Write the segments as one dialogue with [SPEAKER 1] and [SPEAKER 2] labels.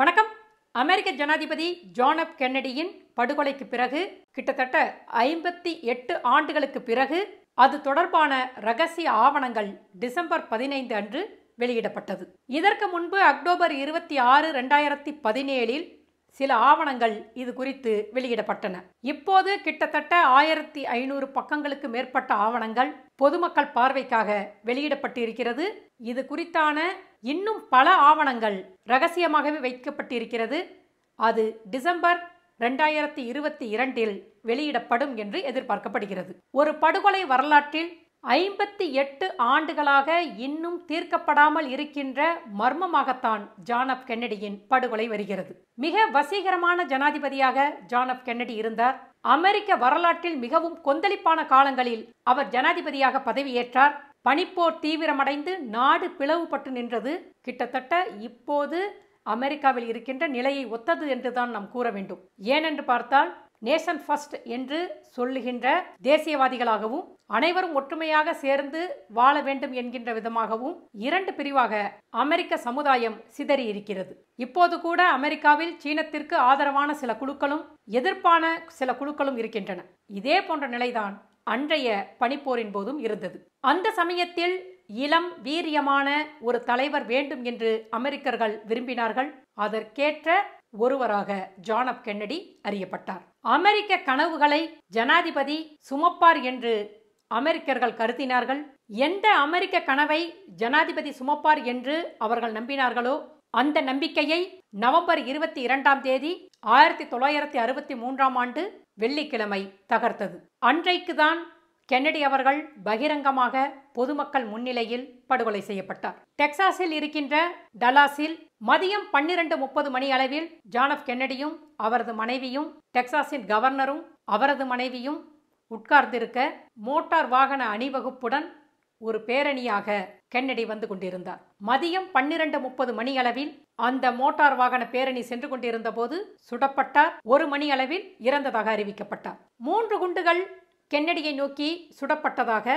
[SPEAKER 1] வணக்கம் அமெரிக்க ஜனாதிபதி John F கென்னடியின் படுகொலைக்கு பிறகு கிட்டத்தட்ட ஐம்பத்தி எட்டு ஆண்டுகளுக்கு பிறகு அது தொடர்பான ரகசிய ஆவணங்கள் டிசம்பர் பதினைந்து அன்று வெளியிடப்பட்டது இதற்கு முன்பு அக்டோபர் இருபத்தி ஆறு ரெண்டாயிரத்தி பதினேழில் சில ஆவணங்கள் இது குறித்து வெளியிடப்பட்டன இப்போது கிட்டத்தட்ட ஆயிரத்தி ஐநூறு பக்கங்களுக்கு மேற்பட்ட ஆவணங்கள் பொதுமக்கள் பார்வைக்காக வெளியிடப்பட்டிருக்கிறது இது குறித்தான இன்னும் பல ஆவணங்கள் ரகசியமாகவே வைக்கப்பட்டிருக்கிறது அது டிசம்பர் ரெண்டாயிரத்தி இருபத்தி இரண்டில் வெளியிடப்படும் என்று எதிர்பார்க்கப்படுகிறது ஒரு படுகொலை வரலாற்றில் ஐம்பத்தி எட்டு ஆண்டுகளாக இன்னும் தீர்க்கப்படாமல் இருக்கின்ற மர்மமாகத்தான் ஜான் அப் கென்னடியின் படுகொலை வருகிறது மிக வசீகரமான ஜனாதிபதியாக ஜான் அப் கென்னடி இருந்தார் அமெரிக்க வரலாற்றில் மிகவும் கொந்தளிப்பான காலங்களில் அவர் ஜனாதிபதியாக பதவியேற்றார் பனிப்போர் தீவிரமடைந்து நாடு பிளவுபட்டு நின்றது கிட்டத்தட்ட இப்போது அமெரிக்காவில் இருக்கின்ற நிலையை ஒத்தது என்று தான் நாம் கூற வேண்டும் ஏனென்று பார்த்தால் நேஷன் ஃபர்ஸ்ட் என்று சொல்லுகின்ற தேசியவாதிகளாகவும் அனைவரும் ஒற்றுமையாக சேர்ந்து வாழ வேண்டும் என்கின்ற விதமாகவும் இரண்டு பிரிவாக அமெரிக்க சமுதாயம் சிதறி இருக்கிறது இப்போது கூட அமெரிக்காவில் சீனத்திற்கு ஆதரவான சில குழுக்களும் எதிர்ப்பான சில குழுக்களும் இருக்கின்றன இதே போன்ற நிலைதான் அன்றைய பனிப்போரின் போதும் இருந்தது அந்த சமயத்தில் இளம் வீரியமான ஒரு தலைவர் வேண்டும் என்று அமெரிக்கர்கள் விரும்பினார்கள் அதற்கேற்ற ஒருவராக ஜான் அப் கென்னடி அறியப்பட்டார் அமெரிக்க கனவுகளை ஜனாதிபதி சுமப்பார் என்று அமெரிக்கர்கள் கருதினார்கள் எந்த அமெரிக்க கனவை ஜனாதிபதி சுமப்பார் என்று அவர்கள் நம்பினார்களோ அந்த நம்பிக்கையை நவம்பர் இருபத்தி இரண்டாம் தேதி ஆயிரத்தி தொள்ளாயிரத்தி அறுபத்தி மூன்றாம் ஆண்டு வெள்ளிக்கிழமை தகர்த்தது அன்றைக்குதான் கென்னடி அவர்கள் பகிரங்கமாக பொதுமக்கள் முன்னிலையில் படுகொலை செய்யப்பட்டார் டெக்சாஸில் இருக்கின்ற டலாஸில் மதியம் பன்னிரண்டு முப்பது மணி அளவில் ஜான் எஃப் கென்னடியும் அவரது மனைவியும் டெக்சாஸின் கவர்னரும் அவரது மனைவியும் உட்கார்ந்திருக்க மோட்டார் வாகன அணிவகுப்புடன் ஒரு பேரணியாக கென்னடி வந்து கொண்டிருந்தார் மதியம் பன்னிரண்டு முப்பது மணி அளவில் அந்த மோட்டார் வாகன பேரணி சென்று கொண்டிருந்த போது சுடப்பட்டார் ஒரு மணி அளவில் இறந்ததாக அறிவிக்கப்பட்டார் மூன்று குண்டுகள் கென்னடியை நோக்கி சுடப்பட்டதாக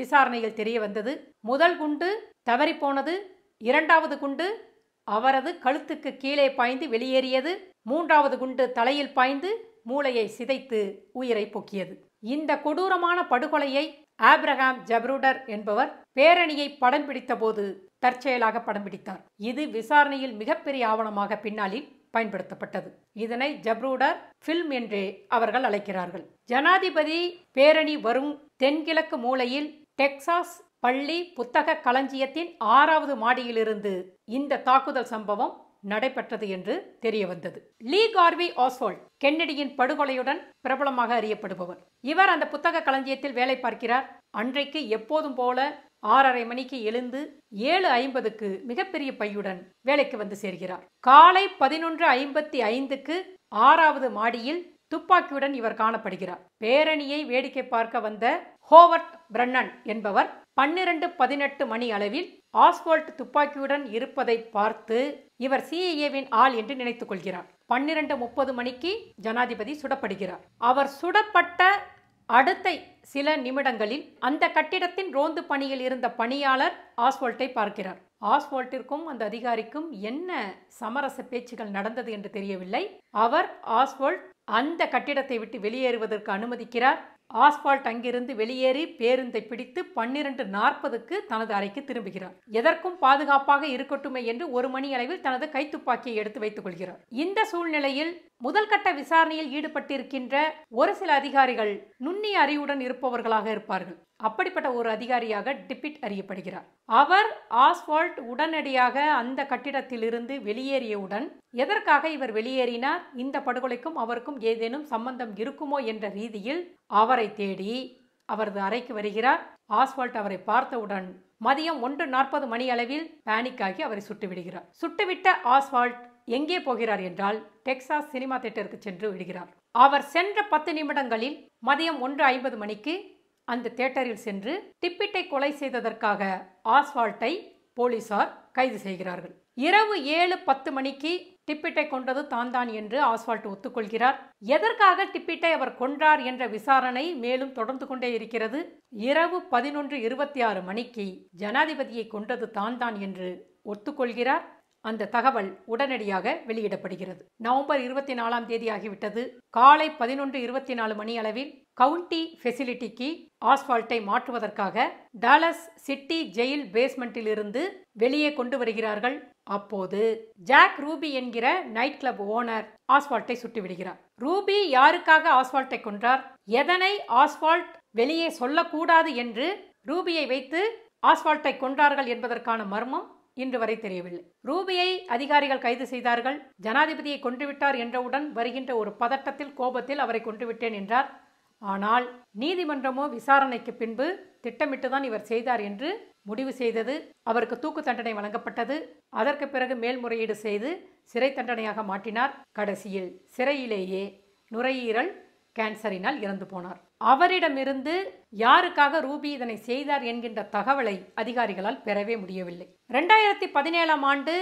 [SPEAKER 1] விசாரணையில் தெரிய வந்தது முதல் குண்டு போனது இரண்டாவது குண்டு அவரது கழுத்துக்கு கீழே பாய்ந்து வெளியேறியது மூன்றாவது குண்டு தலையில் பாய்ந்து மூளையை சிதைத்து உயிரை போக்கியது இந்த கொடூரமான படுகொலையை ஆப்ரஹாம் ஜப்ரூடர் என்பவர் பேரணியை படம் பிடித்தபோது தற்செயலாக படம் பிடித்தார் இது விசாரணையில் மிகப்பெரிய ஆவணமாக பின்னாளில் பயன்படுத்தப்பட்டது இதனை ஜப்ரூடர் பில்ம் என்றே அவர்கள் அழைக்கிறார்கள் ஜனாதிபதி பேரணி வரும் தென்கிழக்கு மூலையில் டெக்சாஸ் பள்ளி புத்தக களஞ்சியத்தின் ஆறாவது மாடியிலிருந்து இந்த தாக்குதல் சம்பவம் நடைபெற்றது என்று தெரிய வந்தது லீ கார்வி ஆஸ்வால்ட் கென்னடியின் படுகொலையுடன் பிரபலமாக அறியப்படுபவர் இவர் அந்த புத்தக களஞ்சியத்தில் வேலை பார்க்கிறார் அன்றைக்கு எப்போதும் போல ஆறரை மணிக்கு எழுந்து ஏழு ஐம்பதுக்கு மிகப்பெரிய பையுடன் வேலைக்கு வந்து சேர்கிறார் காலை பதினொன்று ஐம்பத்தி ஐந்துக்கு ஆறாவது மாடியில் துப்பாக்கியுடன் இவர் காணப்படுகிறார் பேரணியை வேடிக்கை பார்க்க வந்த ஹோவர்ட் பிரன்னன் என்பவர் பன்னிரண்டு பதினெட்டு மணி அளவில் ஆஸ்வால்ட் துப்பாக்கியுடன் இருப்பதை பார்த்து இவர் சிஏஏவின் ஆள் என்று நினைத்துக் கொள்கிறார் பன்னிரண்டு முப்பது மணிக்கு ஜனாதிபதி சுடப்படுகிறார் அவர் சுடப்பட்ட அடுத்த சில நிமிடங்களில் அந்த கட்டிடத்தின் ரோந்து பணியில் இருந்த பணியாளர் ஆஸ்வால்ட்டை பார்க்கிறார் ஆஸ்வால்ட்டிற்கும் அந்த அதிகாரிக்கும் என்ன சமரச பேச்சுகள் நடந்தது என்று தெரியவில்லை அவர் ஆஸ்வால்ட் அந்த கட்டிடத்தை விட்டு வெளியேறுவதற்கு அனுமதிக்கிறார் ஆஸ்பால்ட் அங்கிருந்து வெளியேறி பேருந்தை பிடித்து பன்னிரண்டு நாற்பதுக்கு தனது அறைக்கு திரும்புகிறார் எதற்கும் பாதுகாப்பாக இருக்கட்டுமே என்று ஒரு மணி அளவில் தனது கைத்துப்பாக்கியை எடுத்து வைத்துக் கொள்கிறார் இந்த சூழ்நிலையில் முதல் கட்ட விசாரணையில் ஈடுபட்டிருக்கின்ற ஒரு சில அதிகாரிகள் நுண்ணிய அறிவுடன் இருப்பவர்களாக இருப்பார்கள் அப்படிப்பட்ட ஒரு அதிகாரியாக டிபிட் அறியப்படுகிறார் அவர் ஆஸ்வால்ட் உடனடியாக அந்த கட்டிடத்திலிருந்து வெளியேறியவுடன் எதற்காக இவர் வெளியேறினார் இந்த படுகொலைக்கும் அவருக்கும் ஏதேனும் சம்பந்தம் இருக்குமோ என்ற ரீதியில் அவரை தேடி அவரது அறைக்கு வருகிறார் ஆஸ்வால்ட் அவரை பார்த்தவுடன் மதியம் ஒன்று நாற்பது மணி அளவில் ஆகி அவரை சுட்டுவிடுகிறார் சுட்டுவிட்ட ஆஸ்வால்ட் எங்கே போகிறார் என்றால் டெக்சாஸ் சினிமா தியேட்டருக்கு சென்று விடுகிறார் அவர் சென்ற பத்து நிமிடங்களில் மதியம் ஒன்று ஐம்பது மணிக்கு அந்த தேட்டரில் சென்று டிப்பிட்டை கொலை செய்ததற்காக ஆஸ்வால்ட்டை போலீசார் கைது செய்கிறார்கள் இரவு ஏழு பத்து மணிக்கு டிப்பிட்டை கொண்டது தான் தான் என்று ஆஸ்வால்ட் ஒத்துக்கொள்கிறார் எதற்காக டிப்பிட்டை அவர் கொன்றார் என்ற விசாரணை மேலும் தொடர்ந்து கொண்டே இருக்கிறது இரவு பதினொன்று இருபத்தி ஆறு மணிக்கு ஜனாதிபதியை கொண்டது தான் தான் என்று ஒத்துக்கொள்கிறார் அந்த தகவல் உடனடியாக வெளியிடப்படுகிறது நவம்பர் இருபத்தி நாலாம் தேதி ஆகிவிட்டது காலை பதினொன்று இருபத்தி நாலு மணி அளவில் கவுண்டி ஃபெசிலிட்டிக்கு ஆஸ்பால்ட்டை மாற்றுவதற்காக டாலஸ் சிட்டி ஜெயில் பேஸ்மெண்ட்டிலிருந்து வெளியே கொண்டு வருகிறார்கள் அப்போது ஜாக் ரூபி என்கிற நைட் கிளப் ஓனர் ஆஸ்வால்ட்டை சுட்டுவிடுகிறார் ரூபி யாருக்காக ஆஸ்பால்ட்டை கொன்றார் எதனை ஆஸ்வால்ட் வெளியே சொல்லக்கூடாது என்று ரூபியை வைத்து ஆஸ்பால்ட்டை கொன்றார்கள் என்பதற்கான மர்மம் இன்று வரை தெரியவில்லை ரூபியை அதிகாரிகள் கைது செய்தார்கள் ஜனாதிபதியை கொன்றுவிட்டார் என்றவுடன் வருகின்ற ஒரு பதட்டத்தில் கோபத்தில் அவரை கொன்றுவிட்டேன் என்றார் ஆனால் நீதிமன்றமோ விசாரணைக்கு பின்பு திட்டமிட்டுதான் இவர் செய்தார் என்று முடிவு செய்தது அவருக்கு தூக்கு தண்டனை வழங்கப்பட்டது அதற்கு பிறகு மேல்முறையீடு செய்து சிறை தண்டனையாக மாற்றினார் கடைசியில் சிறையிலேயே நுரையீரல் கேன்சரினால் இறந்து போனார் அவரிடமிருந்து யாருக்காக ரூபி இதனை செய்தார் என்கின்ற தகவலை அதிகாரிகளால் பெறவே முடியவில்லை ரெண்டாயிரத்தி பதினேழாம் ஆண்டு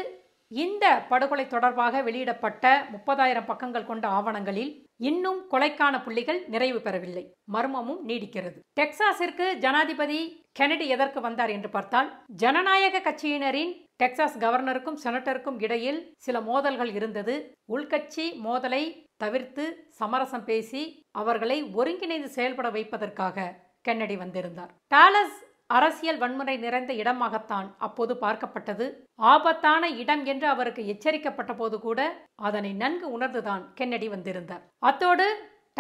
[SPEAKER 1] இந்த படுகொலை தொடர்பாக வெளியிடப்பட்ட முப்பதாயிரம் பக்கங்கள் கொண்ட ஆவணங்களில் இன்னும் கொலைக்கான புள்ளிகள் நிறைவு பெறவில்லை மர்மமும் நீடிக்கிறது டெக்சாஸிற்கு ஜனாதிபதி கெனடி எதற்கு வந்தார் என்று பார்த்தால் ஜனநாயக கட்சியினரின் டெக்சாஸ் கவர்னருக்கும் செனட்டருக்கும் இடையில் சில மோதல்கள் இருந்தது உள்கட்சி மோதலை தவிர்த்து சமரசம் பேசி அவர்களை ஒருங்கிணைந்து செயல்பட வைப்பதற்காக கென்னடி வந்திருந்தார் டாலஸ் அரசியல் வன்முறை நிறைந்த இடமாகத்தான் அப்போது பார்க்கப்பட்டது ஆபத்தான இடம் என்று அவருக்கு எச்சரிக்கப்பட்ட போது கூட அதனை நன்கு உணர்ந்துதான் கென்னடி வந்திருந்தார் அத்தோடு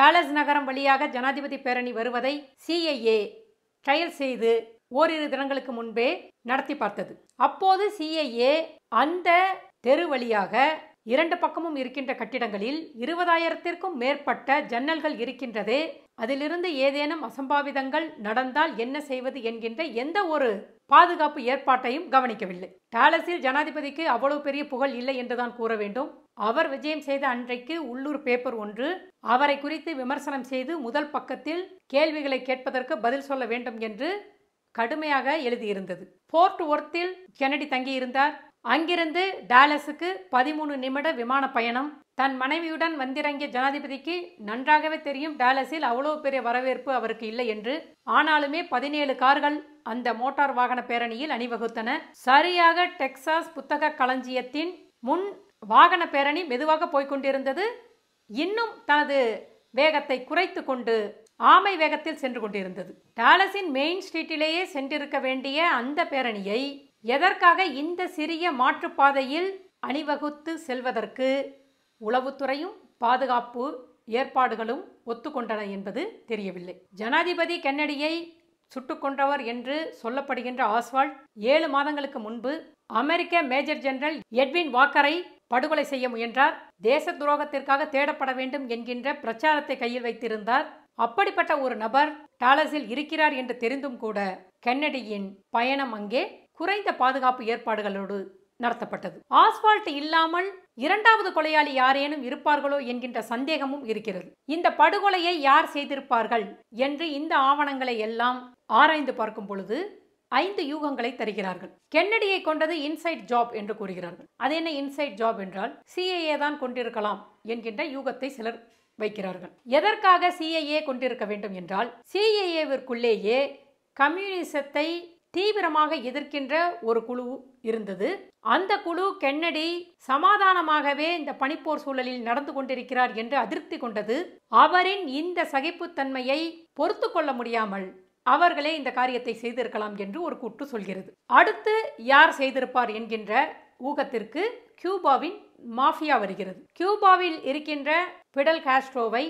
[SPEAKER 1] டாலஸ் நகரம் வழியாக ஜனாதிபதி பேரணி வருவதை சிஐஏ ட்ரையல் செய்து ஓரிரு தினங்களுக்கு முன்பே நடத்தி பார்த்தது அப்போது சிஐஏ அந்த தெரு வழியாக இரண்டு பக்கமும் இருக்கின்ற கட்டிடங்களில் இருபதாயிரத்திற்கும் மேற்பட்ட ஜன்னல்கள் இருக்கின்றது அதிலிருந்து ஏதேனும் அசம்பாவிதங்கள் நடந்தால் என்ன செய்வது என்கின்ற எந்த ஒரு பாதுகாப்பு ஏற்பாட்டையும் கவனிக்கவில்லை டாலஸில் ஜனாதிபதிக்கு அவ்வளவு பெரிய புகழ் இல்லை என்றுதான் கூற வேண்டும் அவர் விஜயம் செய்த அன்றைக்கு உள்ளூர் பேப்பர் ஒன்று அவரை குறித்து விமர்சனம் செய்து முதல் பக்கத்தில் கேள்விகளை கேட்பதற்கு பதில் சொல்ல வேண்டும் என்று கடுமையாக எழுதியிருந்தது போர்ட் ஒர்த்தில் கெனடி தங்கியிருந்தார் அங்கிருந்து டாலஸுக்கு பதிமூணு நிமிட விமான பயணம் தன் மனைவியுடன் வந்திறங்கிய ஜனாதிபதிக்கு நன்றாகவே தெரியும் டாலஸில் அவ்வளோ பெரிய வரவேற்பு அவருக்கு இல்லை என்று ஆனாலுமே பதினேழு கார்கள் அந்த மோட்டார் வாகன பேரணியில் அணிவகுத்தன சரியாக டெக்சாஸ் புத்தக களஞ்சியத்தின் முன் வாகன பேரணி மெதுவாக போய்கொண்டிருந்தது இன்னும் தனது வேகத்தை குறைத்து கொண்டு ஆமை வேகத்தில் சென்று கொண்டிருந்தது டாலஸின் மெயின் ஸ்ட்ரீட்டிலேயே சென்றிருக்க வேண்டிய அந்த பேரணியை எதற்காக இந்த சிறிய மாற்றுப்பாதையில் அணிவகுத்து செல்வதற்கு உளவுத்துறையும் பாதுகாப்பு ஏற்பாடுகளும் ஒத்துக்கொண்டன என்பது தெரியவில்லை ஜனாதிபதி கென்னடியை சுட்டுக்கொன்றவர் என்று சொல்லப்படுகின்ற ஆஸ்வால்ட் ஏழு மாதங்களுக்கு முன்பு அமெரிக்க மேஜர் ஜெனரல் எட்வின் வாக்கரை படுகொலை செய்ய முயன்றார் தேச துரோகத்திற்காக தேடப்பட வேண்டும் என்கின்ற பிரச்சாரத்தை கையில் வைத்திருந்தார் அப்படிப்பட்ட ஒரு நபர் டாலஸில் இருக்கிறார் என்று தெரிந்தும் கூட கென்னடியின் பயணம் அங்கே குறைந்த பாதுகாப்பு ஏற்பாடுகளோடு நடத்தப்பட்டது ஆஸ்பால்ட் இல்லாமல் இரண்டாவது கொலையாளி யாரேனும் இருப்பார்களோ என்கின்ற சந்தேகமும் இருக்கிறது இந்த படுகொலையை யார் செய்திருப்பார்கள் என்று இந்த ஆவணங்களை எல்லாம் ஆராய்ந்து பார்க்கும் பொழுது ஐந்து யூகங்களை தருகிறார்கள் கென்னடியை கொண்டது இன்சைட் ஜாப் என்று கூறுகிறார்கள் அது என்ன இன்சைட் ஜாப் என்றால் சிஏஏ தான் கொண்டிருக்கலாம் என்கின்ற யூகத்தை சிலர் வைக்கிறார்கள் எதற்காக சிஏஏ கொண்டிருக்க வேண்டும் என்றால் சிஏஏவிற்குள்ளேயே கம்யூனிசத்தை தீவிரமாக எதிர்க்கின்ற ஒரு குழு இருந்தது அந்த குழு கென்னடி சமாதானமாகவே இந்த பனிப்போர் சூழலில் நடந்து கொண்டிருக்கிறார் என்று அதிருப்தி கொண்டது அவரின் இந்த சகிப்புத்தன்மையை பொறுத்து கொள்ள முடியாமல் அவர்களே இந்த காரியத்தை செய்திருக்கலாம் என்று ஒரு கூட்டு சொல்கிறது அடுத்து யார் செய்திருப்பார் என்கின்ற ஊகத்திற்கு கியூபாவின் மாஃபியா வருகிறது கியூபாவில் இருக்கின்ற பிடல் காஸ்ட்ரோவை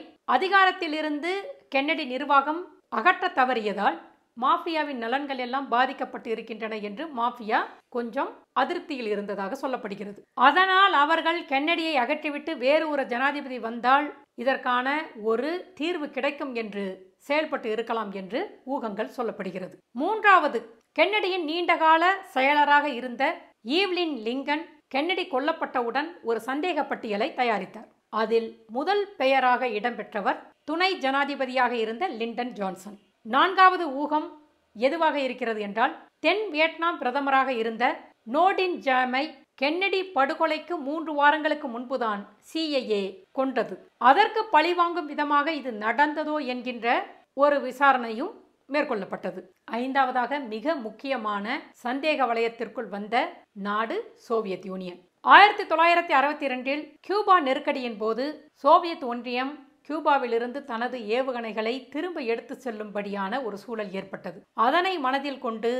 [SPEAKER 1] இருந்து கென்னடி நிர்வாகம் அகற்ற தவறியதால் மாஃபியாவின் நலன்கள் எல்லாம் பாதிக்கப்பட்டு இருக்கின்றன என்று மாஃபியா கொஞ்சம் அதிருப்தியில் இருந்ததாக சொல்லப்படுகிறது அதனால் அவர்கள் கென்னடியை அகற்றிவிட்டு வேறு ஒரு ஜனாதிபதி வந்தால் இதற்கான ஒரு தீர்வு கிடைக்கும் என்று செயல்பட்டு இருக்கலாம் என்று ஊகங்கள் சொல்லப்படுகிறது மூன்றாவது கென்னடியின் நீண்டகால செயலராக இருந்த ஈவ்லின் லிங்கன் கென்னடி கொல்லப்பட்டவுடன் ஒரு சந்தேக பட்டியலை தயாரித்தார் அதில் முதல் பெயராக இடம்பெற்றவர் துணை ஜனாதிபதியாக இருந்த லிண்டன் ஜான்சன் நான்காவது ஊகம் எதுவாக இருக்கிறது என்றால் தென் வியட்நாம் பிரதமராக இருந்த நோடின் ஜாமை கென்னடி படுகொலைக்கு மூன்று வாரங்களுக்கு முன்புதான் சிஐஏ கொண்டது அதற்கு பழிவாங்கும் விதமாக இது நடந்ததோ என்கின்ற ஒரு விசாரணையும் மேற்கொள்ளப்பட்டது ஐந்தாவதாக மிக முக்கியமான சந்தேக வலயத்திற்குள் வந்த நாடு சோவியத் யூனியன் ஆயிரத்தி தொள்ளாயிரத்தி அறுபத்தி இரண்டில் கியூபா நெருக்கடியின் போது சோவியத் ஒன்றியம் கியூபாவிலிருந்து தனது ஏவுகணைகளை திரும்ப எடுத்து செல்லும்படியான ஒரு சூழல் ஏற்பட்டது அதனை மனதில் கொண்டு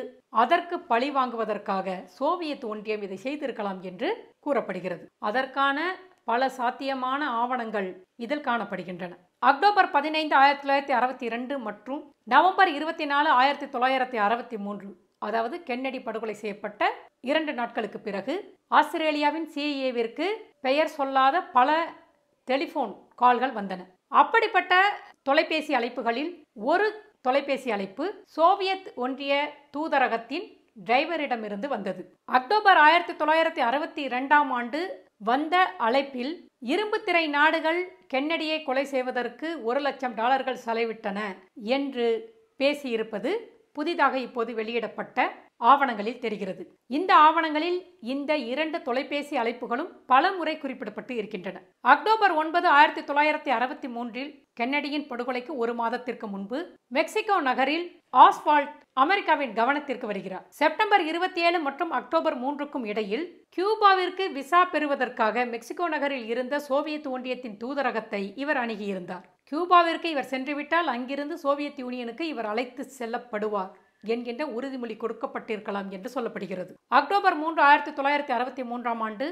[SPEAKER 1] அதற்கு பழி வாங்குவதற்காக சோவியத் ஒன்றியம் இதை செய்திருக்கலாம் என்று கூறப்படுகிறது அதற்கான பல சாத்தியமான ஆவணங்கள் இதில் காணப்படுகின்றன அக்டோபர் பதினைந்து ஆயிரத்தி தொள்ளாயிரத்தி அறுபத்தி இரண்டு மற்றும் நவம்பர் இருபத்தி நாலு ஆயிரத்தி தொள்ளாயிரத்தி அறுபத்தி மூன்று அதாவது கென்னடி படுகொலை செய்யப்பட்ட இரண்டு நாட்களுக்கு பிறகு ஆஸ்திரேலியாவின் சிஏவிற்கு பெயர் சொல்லாத பல டெலிஃபோன் கால்கள் வந்தன அப்படிப்பட்ட தொலைபேசி அழைப்புகளில் ஒரு தொலைபேசி அழைப்பு சோவியத் ஒன்றிய தூதரகத்தின் டிரைவரிடமிருந்து வந்தது அக்டோபர் ஆயிரத்தி தொள்ளாயிரத்தி அறுபத்தி இரண்டாம் ஆண்டு வந்த அழைப்பில் இரும்பு திரை நாடுகள் கென்னடியை கொலை செய்வதற்கு ஒரு லட்சம் டாலர்கள் செலவிட்டன என்று பேசியிருப்பது புதிதாக இப்போது வெளியிடப்பட்ட ஆவணங்களில் தெரிகிறது இந்த ஆவணங்களில் இந்த இரண்டு தொலைபேசி அழைப்புகளும் பல முறை குறிப்பிடப்பட்டு இருக்கின்றன அக்டோபர் ஒன்பது ஆயிரத்தி தொள்ளாயிரத்தி அறுபத்தி மூன்றில் கென்னடியின் படுகொலைக்கு ஒரு மாதத்திற்கு முன்பு மெக்சிகோ நகரில் ஆஸ்பால்ட் அமெரிக்காவின் கவனத்திற்கு வருகிறார் செப்டம்பர் இருபத்தி ஏழு மற்றும் அக்டோபர் மூன்றுக்கும் இடையில் கியூபாவிற்கு விசா பெறுவதற்காக மெக்சிகோ நகரில் இருந்த சோவியத் ஒன்றியத்தின் தூதரகத்தை இவர் அணுகியிருந்தார் கியூபாவிற்கு இவர் சென்றுவிட்டால் அங்கிருந்து சோவியத் யூனியனுக்கு இவர் அழைத்து செல்லப்படுவார் என்கின்ற உறுதிமொழி கொடுக்கப்பட்டிருக்கலாம் என்று சொல்லப்படுகிறது அக்டோபர் மூன்று ஆயிரத்தி தொள்ளாயிரத்தி அறுபத்தி மூன்றாம் ஆண்டு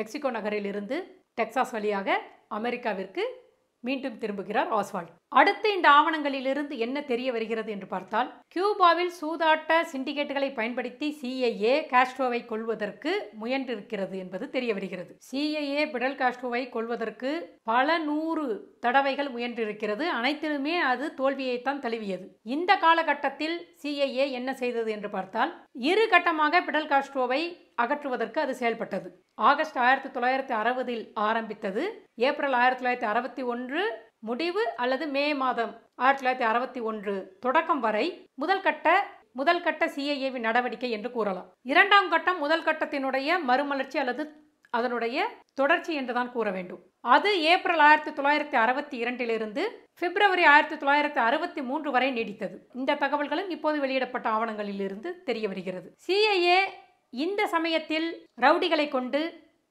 [SPEAKER 1] மெக்சிகோ நகரிலிருந்து டெக்சாஸ் வழியாக அமெரிக்காவிற்கு மீண்டும் திரும்புகிறார் ஆஸ்வால்ட் அடுத்து இந்த ஆவணங்களிலிருந்து என்ன தெரிய வருகிறது என்று பார்த்தால் கியூபாவில் சூதாட்ட சிண்டிகேட்டுகளை பயன்படுத்தி சிஐஏ காஸ்ட்ரோவை கொள்வதற்கு முயன்றிருக்கிறது என்பது தெரிய வருகிறது சிஐஏ பிடல் காஸ்ட்ரோவை கொள்வதற்கு பல நூறு தடவைகள் முயன்றிருக்கிறது அனைத்திலுமே அது தோல்வியைத்தான் தழுவியது இந்த காலகட்டத்தில் சிஐஏ என்ன செய்தது என்று பார்த்தால் இரு கட்டமாக பிடல் காஸ்ட்ரோவை அகற்றுவதற்கு அது செயல்பட்டது ஆகஸ்ட் ஆயிரத்தி தொள்ளாயிரத்தி அறுபதில் ஆரம்பித்தது ஏப்ரல் ஆயிரத்தி தொள்ளாயிரத்தி அறுபத்தி ஒன்று முடிவு அல்லது மே மாதம் ஆயிரத்தி தொள்ளாயிரத்தி அறுபத்தி ஒன்று தொடக்கம் வரை முதல் கட்ட முதல் கட்ட சிஐஏவின் நடவடிக்கை என்று கூறலாம் இரண்டாம் கட்டம் முதல் கட்டத்தினுடைய மறுமலர்ச்சி அல்லது அதனுடைய தொடர்ச்சி என்றுதான் கூற வேண்டும் அது ஏப்ரல் ஆயிரத்தி தொள்ளாயிரத்தி அறுபத்தி இரண்டிலிருந்து பிப்ரவரி ஆயிரத்தி தொள்ளாயிரத்தி அறுபத்தி மூன்று வரை நீடித்தது இந்த தகவல்களும் இப்போது வெளியிடப்பட்ட ஆவணங்களில் இருந்து தெரிய வருகிறது சிஐஏ இந்த சமயத்தில் ரவுடிகளை கொண்டு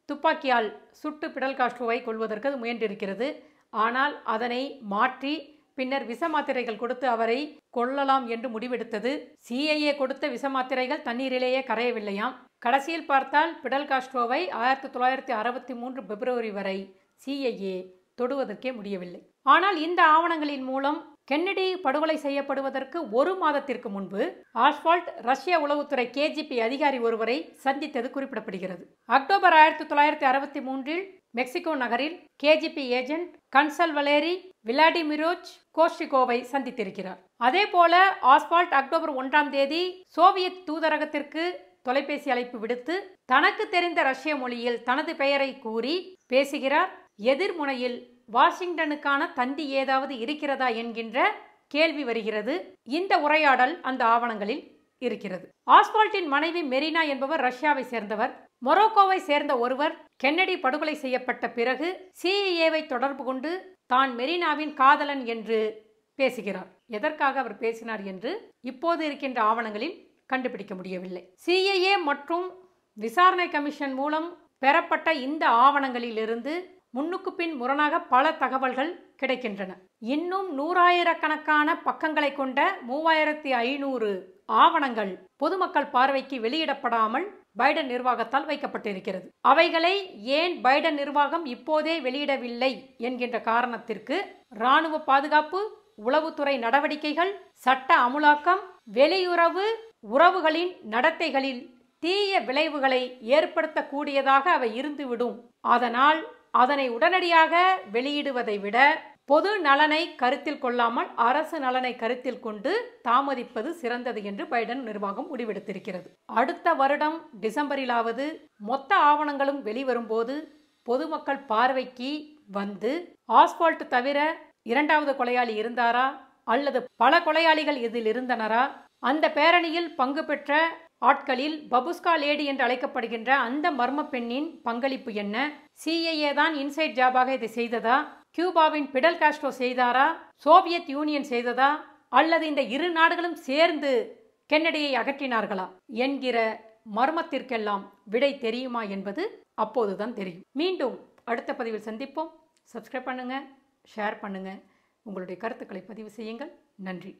[SPEAKER 1] துப்பாக்கியால் சுட்டு பிடல் காஸ்ட்ரோவை கொள்வதற்கு முயன்றிருக்கிறது ஆனால் அதனை மாற்றி பின்னர் விச மாத்திரைகள் கொடுத்து அவரை கொல்லலாம் என்று முடிவெடுத்தது சிஐஏ கொடுத்த விச மாத்திரைகள் தண்ணீரிலேயே கரையவில்லையாம் கடைசியில் பார்த்தால் பிடல் காஸ்ட்ரோவை ஆயிரத்தி தொள்ளாயிரத்தி அறுபத்தி மூன்று பிப்ரவரி வரை சிஐஏ தொடுவதற்கே முடியவில்லை ஆனால் இந்த ஆவணங்களின் மூலம் கென்னடி படுகொலை செய்யப்படுவதற்கு ஒரு மாதத்திற்கு முன்பு ஆஸ்பால்ட் ரஷ்ய உளவுத்துறை கேஜிபி அதிகாரி ஒருவரை சந்தித்தது குறிப்பிடப்படுகிறது அக்டோபர் ஆயிரத்தி தொள்ளாயிரத்தி அறுபத்தி மூன்றில் மெக்சிகோ நகரில் KGB agent consul Valery Vladimirovich கோஷிகோவை சந்தித்திருக்கிறார் அதே போல ஆஸ்பால்ட் அக்டோபர் ஒன்றாம் தேதி சோவியத் தூதரகத்திற்கு தொலைபேசி அழைப்பு விடுத்து தனக்கு தெரிந்த ரஷ்ய மொழியில் தனது பெயரை கூறி பேசுகிறார் எதிர்முனையில் வாஷிங்டனுக்கான தந்தி ஏதாவது இருக்கிறதா என்கின்ற கேள்வி வருகிறது இந்த உரையாடல் அந்த ஆவணங்களில் இருக்கிறது ஆஸ்வால்ட்டின் மனைவி மெரினா என்பவர் ரஷ்யாவை சேர்ந்தவர் மொரோக்கோவை சேர்ந்த ஒருவர் கென்னடி படுகொலை செய்யப்பட்ட பிறகு சிஇஏவை e தொடர்பு கொண்டு தான் மெரினாவின் காதலன் என்று பேசுகிறார் எதற்காக அவர் பேசினார் என்று இப்போது இருக்கின்ற ஆவணங்களில் கண்டுபிடிக்க முடியவில்லை சிஏஏ e மற்றும் விசாரணை கமிஷன் மூலம் பெறப்பட்ட இந்த ஆவணங்களிலிருந்து முன்னுக்கு பின் முரணாக பல தகவல்கள் கிடைக்கின்றன இன்னும் நூறாயிரக்கணக்கான பக்கங்களை கொண்ட மூவாயிரத்தி ஐநூறு ஆவணங்கள் பொதுமக்கள் பார்வைக்கு வெளியிடப்படாமல் பைடன் நிர்வாகத்தால் வைக்கப்பட்டிருக்கிறது அவைகளை ஏன் பைடன் நிர்வாகம் இப்போதே வெளியிடவில்லை என்கின்ற காரணத்திற்கு இராணுவ பாதுகாப்பு உளவுத்துறை நடவடிக்கைகள் சட்ட அமுலாக்கம் வெளியுறவு உறவுகளின் நடத்தைகளில் தீய விளைவுகளை ஏற்படுத்தக்கூடியதாக அவை இருந்துவிடும் அதனால் அதனை உடனடியாக வெளியிடுவதை விட பொது நலனை கருத்தில் கொள்ளாமல் அரசு நலனை கருத்தில் கொண்டு தாமதிப்பது சிறந்தது என்று பைடன் நிர்வாகம் முடிவெடுத்திருக்கிறது அடுத்த வருடம் டிசம்பரிலாவது மொத்த ஆவணங்களும் வெளிவரும்போது பொதுமக்கள் பார்வைக்கு வந்து ஆஸ்பால்ட் தவிர இரண்டாவது கொலையாளி இருந்தாரா அல்லது பல கொலையாளிகள் இதில் இருந்தனரா அந்த பேரணியில் பங்கு பெற்ற ஆட்களில் பபுஸ்கா லேடி என்று அழைக்கப்படுகின்ற அந்த மர்ம பெண்ணின் பங்களிப்பு என்ன சிஐஏ தான் இன்சைட் ஜாபாக இதை செய்ததா கியூபாவின் பிடல் காஸ்ட்ரோ செய்தாரா சோவியத் யூனியன் செய்ததா அல்லது இந்த இரு நாடுகளும் சேர்ந்து கென்னடியை அகற்றினார்களா என்கிற மர்மத்திற்கெல்லாம் விடை தெரியுமா என்பது அப்போதுதான் தெரியும் மீண்டும் அடுத்த பதிவில் சந்திப்போம் சப்ஸ்கிரைப் பண்ணுங்கள் ஷேர் பண்ணுங்கள் உங்களுடைய கருத்துக்களை பதிவு செய்யுங்கள் நன்றி